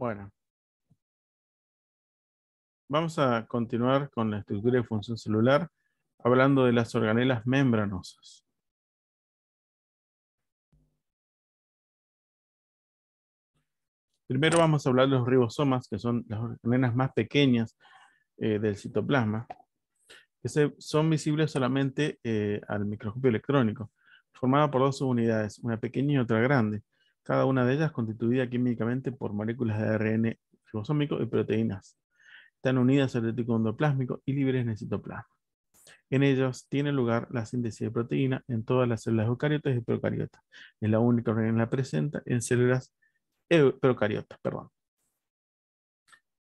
Bueno. Vamos a continuar con la estructura de función celular hablando de las organelas membranosas. Primero vamos a hablar de los ribosomas, que son las organelas más pequeñas eh, del citoplasma, que son visibles solamente eh, al microscopio electrónico, formada por dos subunidades, una pequeña y otra grande cada una de ellas constituida químicamente por moléculas de ARN ribosómico y proteínas. Están unidas al retículo endoplásmico y libres en el citoplasma. En ellos tiene lugar la síntesis de proteína en todas las células eucariotas y procariotas. Es la única la presenta en células procariotas. Perdón.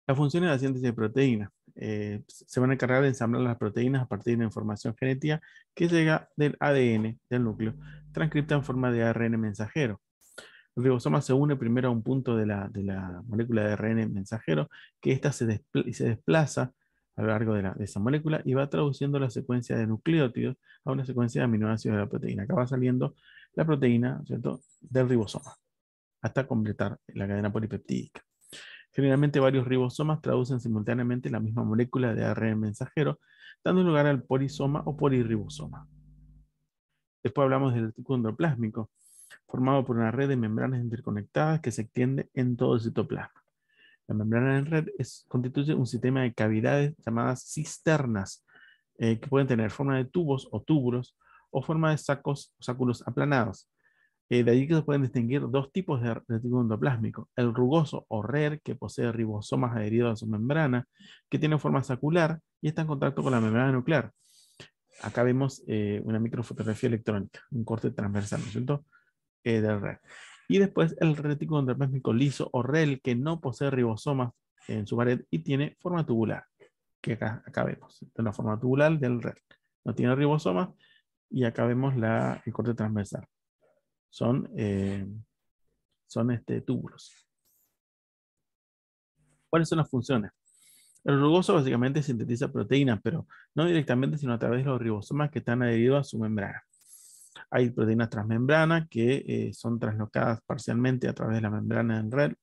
Las funciones de la síntesis de proteína. Eh, se van a encargar de ensamblar las proteínas a partir de la información genética que llega del ADN del núcleo, transcripta en forma de ARN mensajero. El ribosoma se une primero a un punto de la, molécula de ARN mensajero, que ésta se, se, desplaza a lo largo de, esa molécula y va traduciendo la secuencia de nucleótidos a una secuencia de aminoácidos de la proteína. Acá va saliendo la proteína ¿cierto? del ribosoma, hasta completar la cadena polipeptídica. Generalmente varios ribosomas traducen simultáneamente la misma molécula de ARN mensajero, dando lugar al polisoma o polirribosoma. Después hablamos del tipo formado por una red de membranas interconectadas que se extiende en todo el citoplasma. La membrana en red constituye un sistema de cavidades llamadas cisternas, eh, que pueden tener forma de tubos o túbulos o forma de sacos o sáculos aplanados. Eh, de allí que se pueden distinguir dos tipos de retículo endoplásmico, el rugoso o RER, que posee ribosomas adheridos a su membrana, que tiene forma sacular y está en contacto con la membrana nuclear. Acá vemos eh, una microfotografía electrónica, un corte transversal, ¿no es cierto? Eh, del Y después el retículo endoplasmático liso o REL que no posee ribosomas en su pared y tiene forma tubular, que acá, acá vemos, la forma tubular del REL. No tiene ribosomas y acá vemos la, el corte transversal. Son, eh, son este, túbulos. ¿Cuáles son las funciones? El rugoso básicamente sintetiza proteínas, pero no directamente, sino a través de los ribosomas que están adheridos a su membrana. Hay proteínas transmembranas que eh, son translocadas parcialmente a través de la membrana en red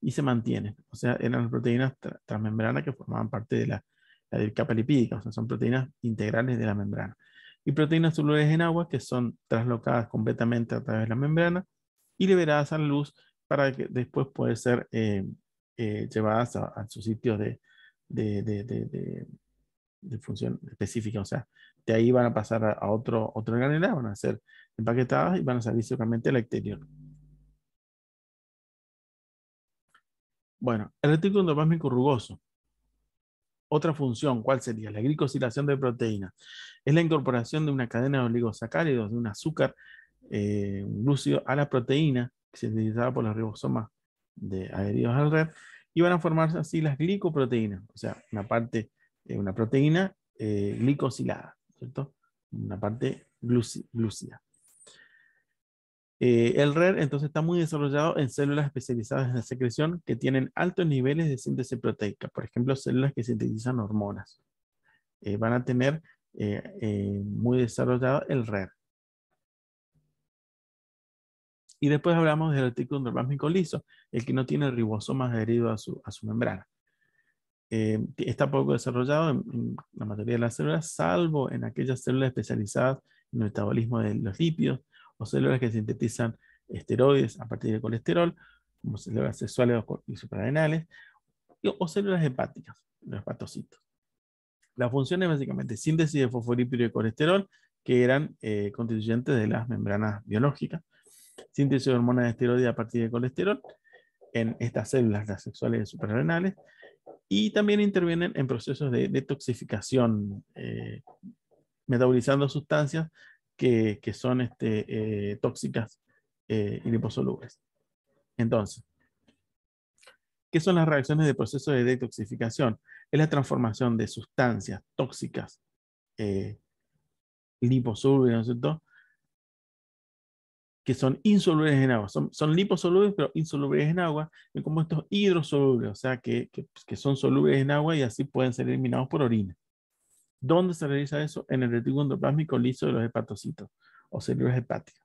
y se mantienen. O sea, eran proteínas transmembranas que formaban parte de la, capa lipídica, o sea, son proteínas integrales de la membrana. Y proteínas celulares en agua que son translocadas completamente a través de la membrana y liberadas a la luz para que después puedan ser eh, eh, llevadas a, su sitio de, de, función específica, o sea, de ahí van a pasar a, otro, otra van a ser empaquetadas y van a salir solamente al exterior. Bueno, el retículo endopásmico rugoso. Otra función, ¿cuál sería? La glicosilación de proteínas. Es la incorporación de una cadena de oligosacáridos, de un azúcar, eh, a la proteína que se utilizaba por los ribosomas de adheridos al red y van a formarse así las glicoproteínas, o sea, una parte, de eh, una proteína eh, glicosilada. ¿cierto? Una parte glúcida. Eh, el RER e entonces está muy desarrollado en células especializadas en secreción que tienen altos niveles de síntesis proteica, por ejemplo, células que sintetizan hormonas. Eh, van a tener eh, muy desarrollado el RER. E y después hablamos del artículo normático liso, el que no tiene ribosomas adheridos a su membrana. Eh, está poco desarrollado en, la mayoría de las células, salvo en aquellas células especializadas en el metabolismo de los lípidos o células que sintetizan esteroides a partir del colesterol, como células sexuales y suprarrenales, o, células hepáticas, los hepatocitos. La función es básicamente síntesis de fosfolípido y colesterol, que eran eh, constituyentes de las membranas biológicas, síntesis de hormonas de esteroides a partir de colesterol en estas células, las sexuales y suprarrenales, y también intervienen en procesos de detoxificación, eh, metabolizando sustancias que, son este, eh, tóxicas eh, y liposolubles. Entonces, ¿qué son las reacciones de proceso de detoxificación? Es la transformación de sustancias tóxicas liposolubles, ¿no es cierto?, que son insolubles en agua. Son, liposolubles, pero insolubles en agua, y compuestos hidrosolubles, o sea, pues, que, son solubles en agua y así pueden ser eliminados por orina. ¿Dónde se realiza eso? En el retículo endoplasmico liso de los hepatocitos o células hepáticos.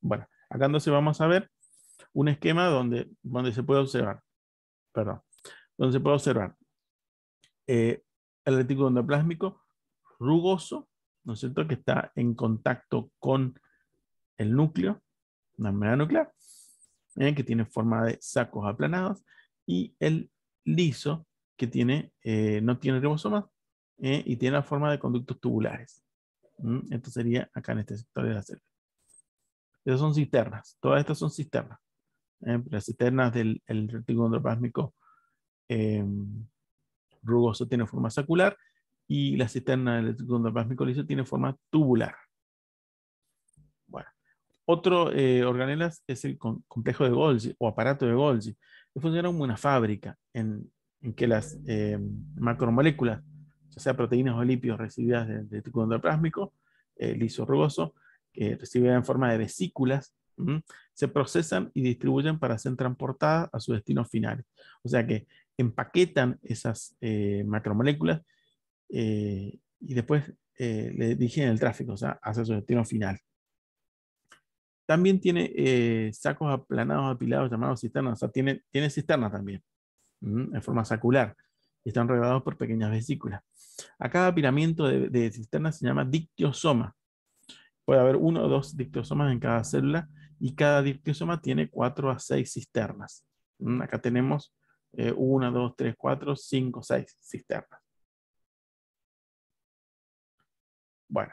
Bueno, acá entonces vamos a ver un esquema donde, donde se puede observar, perdón, donde se puede observar eh, el retículo endoplasmico rugoso, ¿no es cierto?, que está en contacto con el núcleo, la membrana nuclear, eh, que tiene forma de sacos aplanados, y el liso, que tiene, eh, no tiene ribosomas eh, y tiene la forma de conductos tubulares. Esto sería acá en este sector de la célula. Estas son cisternas, todas estas son cisternas. las cisternas del retículo endoplasmico rugoso tiene forma sacular y la cisterna del tricondoplásmico liso tiene forma tubular. otro eh, organelas es el complejo de Golgi o aparato de Golgi, que funciona como una fábrica en, que las em, macromoléculas, ya sea proteínas o lípidos recibidas del de eh, liso rugoso, que reciben en forma de vesículas, se procesan y distribuyen para ser transportadas a su destino final. O sea que empaquetan esas eh, macromoléculas eh, y después eh, le dirigen el tráfico, o sea, hace su destino final. También tiene eh, sacos aplanados, apilados, llamados cisternas, o sea, tiene, tiene también, en forma sacular, y están rodeados por pequeñas vesículas. A cada apilamiento de, cisternas se llama dictiosoma. Puede haber uno o dos dictiosomas en cada célula, y cada dictiosoma tiene cuatro a seis cisternas. Acá tenemos eh, una, dos, tres, cuatro, cinco, seis cisternas. Bueno.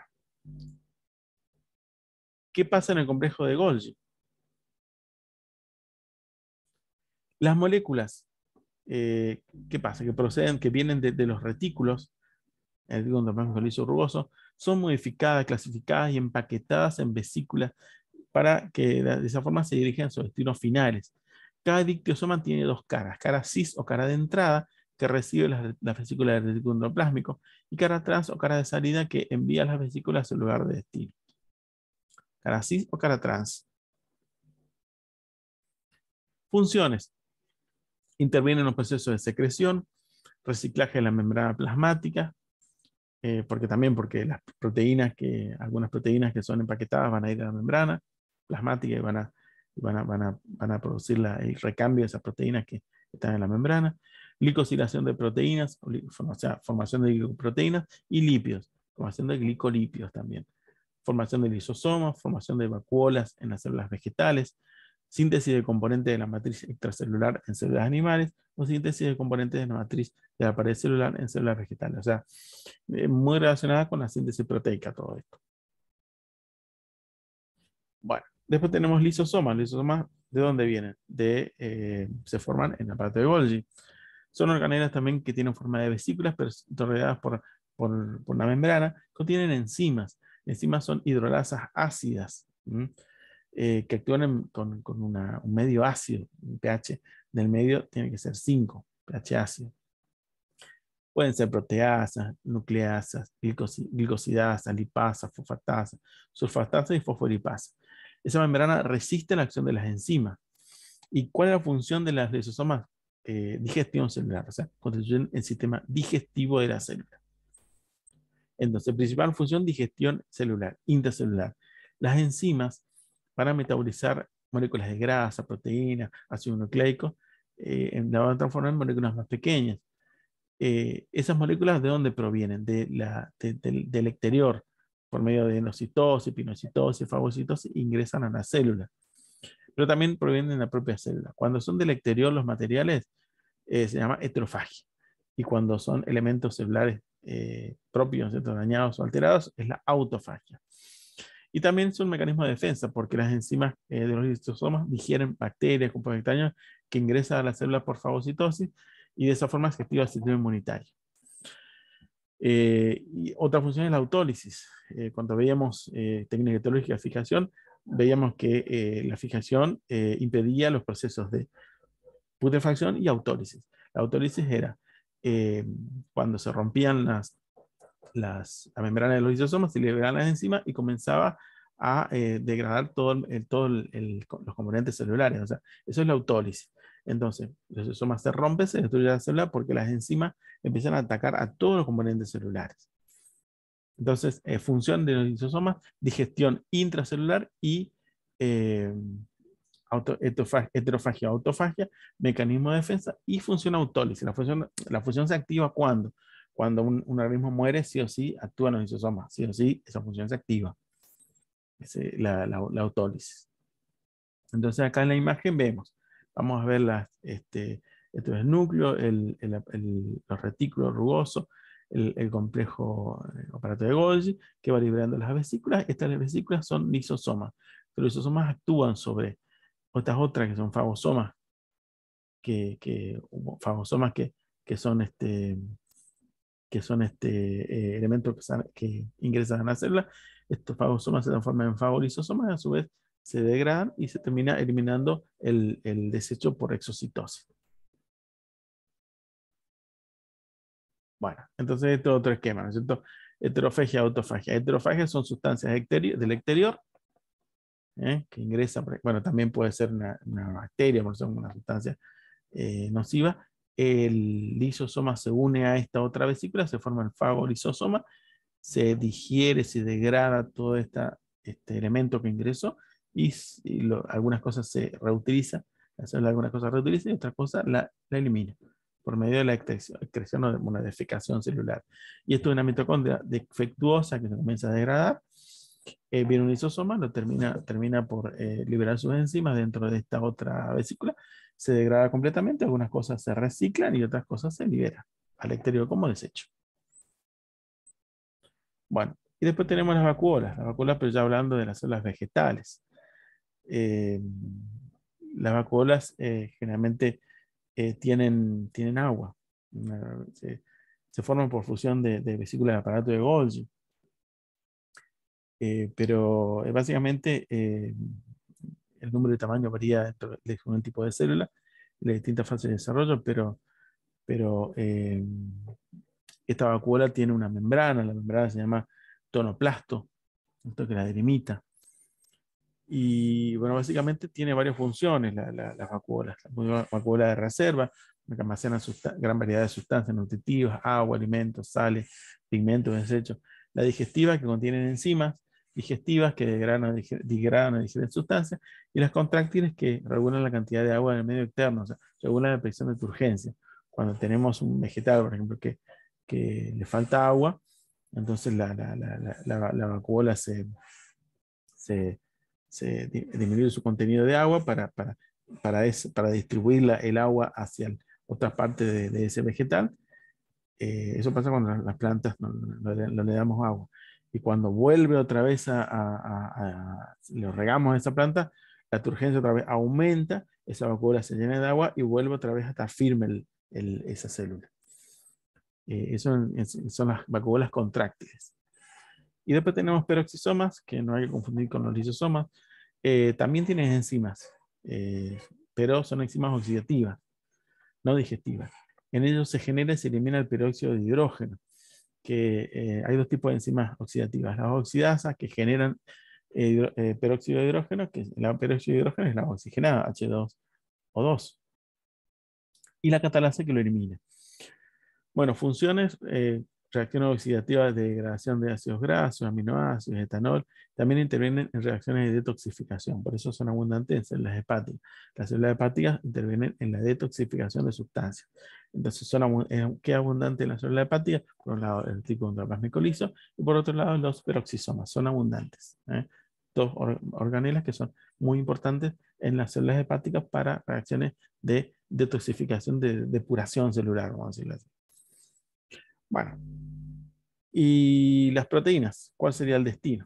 ¿Qué pasa en el complejo de Golgi? Las moléculas, eh, ¿qué pasa? Que proceden, que vienen de, los retículos, el endoplasmático rugoso, son modificadas, clasificadas y empaquetadas en vesículas para que de esa forma se dirigen a sus destinos finales. Cada dictiosoma tiene dos caras, cara cis o cara de entrada que recibe las, vesículas del retículo endoplásmico, y cara trans o cara de salida que envía las vesículas a su lugar de destino. Cara cis o cara trans. Funciones. Interviene en los procesos de secreción, reciclaje de la membrana plasmática, eh, porque también porque las proteínas que, algunas proteínas que son empaquetadas van a ir a la membrana plasmática y van a, producir el recambio de esas proteínas que están en la membrana glicosilación de proteínas, o sea, formación de glicoproteínas y lípidos, formación de glicolipios también, formación de lisosomas, formación de vacuolas en las células vegetales, síntesis de componentes de la matriz extracelular en células animales o síntesis de componentes de la matriz de la pared celular en células vegetales. O sea, eh, muy relacionada con la síntesis proteica todo esto. Bueno, después tenemos lisosomas. ¿Lisosomas de dónde vienen? Eh, se forman en la parte de Golgi. Son organelas también que tienen forma de vesículas, pero rodeadas por, la membrana. Contienen enzimas. Enzimas son hidrolasas ácidas eh, que actúan con, un medio ácido, un pH del medio tiene que ser 5, pH ácido. Pueden ser proteasas, nucleasas, glicosidasas, lipasas, fosfatasa, sulfatasas y fosfolipasas. Esa membrana resiste la acción de las enzimas. ¿Y cuál es la función de las lisosomas eh, digestión celular, o sea, constituyen el sistema digestivo de la célula. Entonces, principal función digestión celular, intracelular. Las enzimas para metabolizar moléculas de grasa, proteínas, ácido nucleico, eh, la van a transformar en moléculas más pequeñas. Eh, esas moléculas, ¿de dónde provienen? del exterior, por medio de enocitosis, pinocitosis, fagocitosis ingresan a la célula pero también provienen de la propia célula. Cuando son del exterior los materiales, eh, se llama heterofagia. Y cuando son elementos celulares eh, propios, dañados o alterados, es la autofagia. Y también es un mecanismo de defensa, porque las enzimas eh, de los lisosomas digieren bacterias, componentes que ingresan a la célula por fagocitosis y de esa forma se activa el sistema inmunitario. y otra función es la autólisis. cuando veíamos técnicas técnica de fijación, veíamos que eh, la fijación eh, impedía los procesos de putrefacción y autólisis. La autólisis era eh, cuando se rompían las, membranas de los isosomas, se liberaban las enzimas y comenzaba a degradar todos todo los componentes celulares. O sea, eso es la autólisis. Entonces, los isosomas se rompen, se destruye la célula porque las enzimas empiezan a atacar a todos los componentes celulares. Entonces, eh, función de los lisosomas, digestión intracelular y eh, heterofagia, autofagia, mecanismo de defensa y función autólisis. La función, se activa cuando? Cuando un, organismo muere, sí o sí actúan los isosomas. sí o sí esa función se activa, la, autólisis. Entonces acá en la imagen vemos, vamos a ver este, núcleo, el, los retículos rugosos, el, el complejo eh, aparato de Golgi, que va liberando las vesículas. Estas vesículas son lisosomas. Los lisosomas actúan sobre estas otras que son fagosomas, que, que que, son este que son este eh, elementos que, ingresan a la célula, estos fagosomas se transforman en fagolisosomas y a su vez se degradan y se termina eliminando el desecho por exocitosis. Bueno, entonces este es otro esquema, ¿no es cierto? Heterofagia, autofagia. Heterofagia son sustancias del exterior ¿eh? que ingresan, bueno, también puede ser una, bacteria, por ser una sustancia eh, nociva. El lisosoma se une a esta otra vesícula, se forma el fago lisosoma, se digiere, se degrada todo este elemento que ingresó y, algunas cosas se reutilizan, algunas cosas reutilizan y otras cosas la, la eliminan por medio de la excreción o una defecación celular. Y esto es una mitocondria defectuosa que comienza a degradar, eh, viene un isosoma, lo termina, termina por eh, liberar sus enzimas dentro de esta otra vesícula, se degrada completamente, algunas cosas se reciclan y otras cosas se liberan al exterior como desecho. Bueno, y después tenemos las vacuolas, las vacuolas, pero ya hablando de las células vegetales. Eh, las vacuolas generalmente eh, tienen, tienen agua. Eh, se, forman por fusión de, vesículas de aparato de Golgi. Eh, pero básicamente el número de tamaño varía de un tipo de célula, las distintas fases de desarrollo, pero, pero esta vacuola tiene una membrana, la membrana se llama tonoplasto, esto que la delimita. Y bueno, básicamente tiene varias funciones la, la, las vacuolas. La vacuola de reserva, que almacenan gran variedad de sustancias nutritivas, agua, alimentos, sales, pigmentos, desechos. La digestiva, que contienen enzimas digestivas que degradan o digieren sustancias. Y las contractiles, que regulan la cantidad de agua en el medio externo, o sea, regulan la presión de turgencia. Cuando tenemos un vegetal, por ejemplo, que, que le falta agua, entonces la, la, la, la vacuola se, se se disminuye su contenido de agua para, para, para, distribuir el agua hacia otra parte de, ese vegetal. Eh, eso pasa cuando las plantas no, le damos agua. Y cuando vuelve otra vez a, a, regamos a esa planta, la turgencia otra vez aumenta, esa vacuola se llena de agua y vuelve otra vez hasta firme esa célula. Eh, son las vacuolas contractiles y después tenemos peroxisomas, que no hay que confundir con los lisosomas. Eh, también tienen enzimas, eh, pero son enzimas oxidativas, no digestivas. En ellos se genera y se elimina el peróxido de hidrógeno, que eh, hay dos tipos de enzimas oxidativas, las oxidasas que generan peróxido de hidrógeno, que la peróxido de hidrógeno es la oxigenada, H2O2, y la catalasa que lo elimina. Bueno, funciones, reacciones oxidativas de degradación de ácidos grasos, aminoácidos, etanol, también intervienen en reacciones de detoxificación, por eso son abundantes en las hepáticas. Las células hepáticas intervienen en la detoxificación de sustancias. Entonces, son es abundante en las células hepáticas? por un lado el tipo de y por otro lado los peroxisomas, son abundantes. ¿eh? Dos organelas que son muy importantes en las células hepáticas para reacciones de detoxificación, de depuración celular, vamos a decirlo así. Bueno. ¿Y las proteínas? ¿Cuál sería el destino?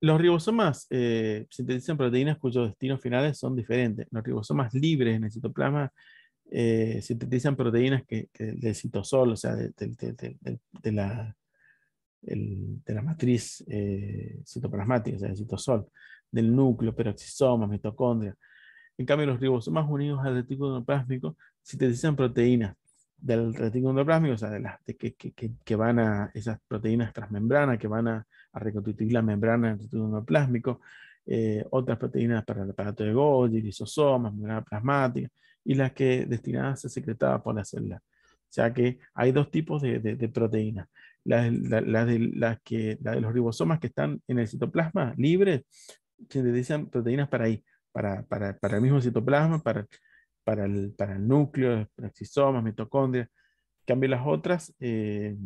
Los ribosomas eh, sintetizan proteínas cuyos destinos finales son diferentes. Los ribosomas libres en el citoplasma eh, sintetizan proteínas que, del citosol, o sea, de, la, matriz eh, citoplasmática, o sea, del citosol, del núcleo, peroxisomas, mitocondrias. En cambio, los ribosomas unidos al retículo plásmico sintetizan proteínas del retículo endoplasmico, o sea, de las que, que, van a esas proteínas transmembranas que van a, a reconstituir la membrana del retículo endoplasmico, eh, otras proteínas para el aparato de Golgi, lisosomas, membrana plasmática, y las que destinadas a ser secretadas por la célula. O sea que hay dos tipos de, proteínas. Las, de, que, de los ribosomas que están en el citoplasma libre, se utilizan proteínas para ahí, para, para, para el mismo citoplasma, para para el, para el núcleo, mitocondrias. En cambio, las otras eh,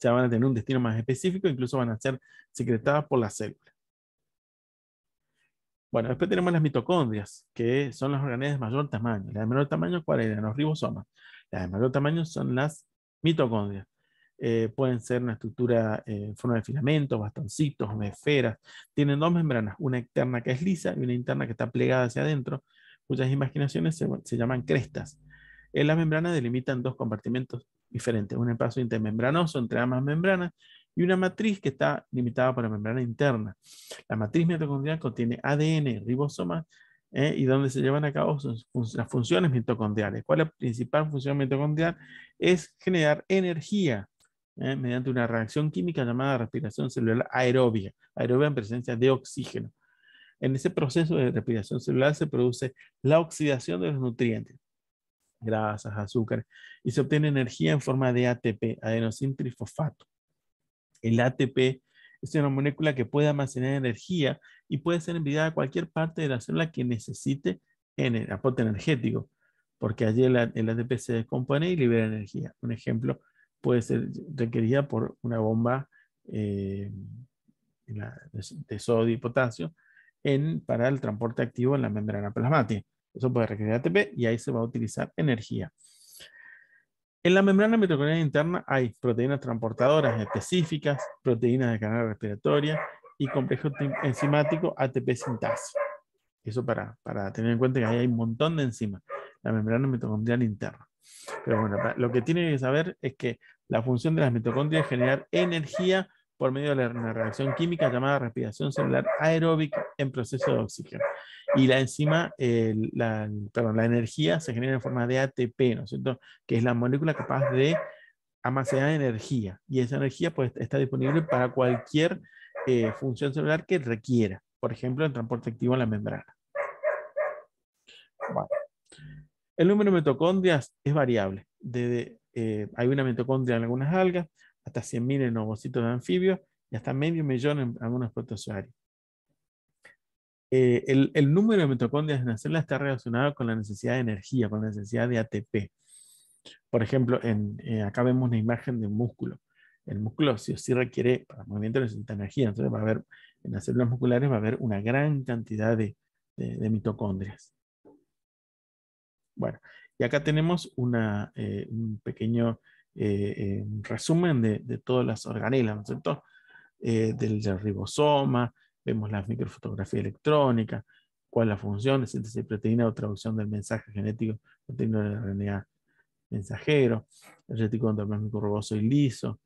ya van a tener un destino más específico, incluso van a ser secretadas por la célula. Bueno, después tenemos las mitocondrias, que son las organelos de mayor tamaño. Las de menor tamaño, ¿cuáles eran? Los ribosomas. Las de mayor tamaño son las mitocondrias. Eh, pueden ser una estructura eh, en forma de filamentos, bastoncitos, esferas. Tienen dos membranas, una externa que es lisa y una interna que está plegada hacia adentro, cuyas imaginaciones se, llaman crestas. En la membrana delimitan dos compartimentos diferentes, un espacio intermembranoso entre ambas membranas y una matriz que está limitada por la membrana interna. La matriz mitocondrial contiene ADN, ribosomas, eh, y donde se llevan a cabo sus, las funciones mitocondriales. ¿Cuál es la principal función mitocondrial? Es generar energía eh, mediante una reacción química llamada respiración celular aeróbica, aeróbica en presencia de oxígeno. En ese proceso de respiración celular se produce la oxidación de los nutrientes, grasas, azúcares, y se obtiene energía en forma de ATP, adenosín trifosfato. El ATP es una molécula que puede almacenar energía y puede ser enviada a cualquier parte de la célula que necesite en el aporte energético, porque allí el, ATP se descompone y libera energía. Un ejemplo puede ser requerida por una bomba eh, de sodio y potasio en, para el transporte activo en la membrana plasmática. Eso puede requerir ATP y ahí se va a utilizar energía. En la membrana mitocondrial interna hay proteínas transportadoras específicas, proteínas de canal respiratoria y complejo enzimático ATP sintasa. Eso para, para tener en cuenta que ahí hay un montón de enzimas, la membrana mitocondrial interna. Pero bueno, lo que tienen que saber es que la función de las mitocondrias es generar energía por medio de una reacción química llamada respiración celular aeróbica en proceso de oxígeno. Y la enzima, la, perdón, la energía se genera en forma de ATP, ¿no es cierto? Que es la molécula capaz de almacenar energía. Y esa energía pues, está disponible para cualquier eh, función celular que requiera. Por ejemplo, el transporte activo en la membrana. El número de mitocondrias es variable. Eh, hay una mitocondria en algunas algas, hasta 100.000 en ovocitos de anfibios y hasta medio millón en algunos protozoarios. Eh, el, número de mitocondrias en la célula está relacionado con la necesidad de energía, con la necesidad de ATP. Por ejemplo, eh, acá vemos una imagen de un músculo. El músculo sí requiere, para el movimiento necesita energía, entonces va a haber, en las células musculares va a haber una gran cantidad de, mitocondrias. Bueno, y acá tenemos eh, un pequeño eh, resumen de, todas las organelas, ¿no es cierto? Eh, del, ribosoma, vemos la microfotografía electrónica, cuál es la función de síntesis de proteína o traducción del mensaje genético proteína la RNA mensajero, el retículo endoplasmático rugoso y liso,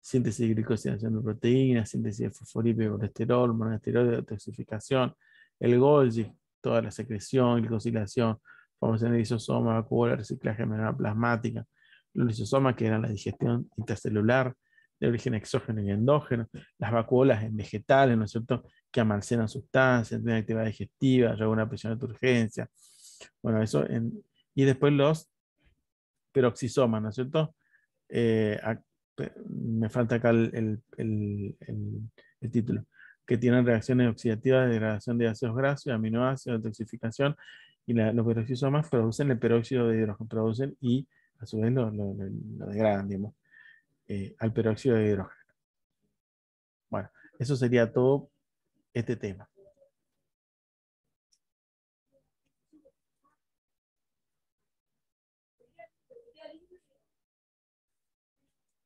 síntesis de glicosilación de proteínas, síntesis de y colesterol, hormonas de detoxificación, el Golgi, toda la secreción, glicosilación, formación de isosoma, vacuola, reciclaje de manera plasmática, los lisosomas, que eran la digestión intracelular de origen exógeno y endógeno, las vacuolas en vegetales, ¿no es cierto?, que almacenan sustancias, tienen actividad digestiva, llevan una presión de turgencia, Bueno, eso. y después los peroxisomas, ¿no es cierto? Eh, me falta acá el, título, que tienen reacciones oxidativas, degradación de ácidos grasos, aminoácidos, toxificación, y los peroxisomas producen el peróxido de hidrógeno, producen y a su vez lo, degradan, digamos, eh, al peróxido de hidrógeno. Bueno, eso sería todo este tema.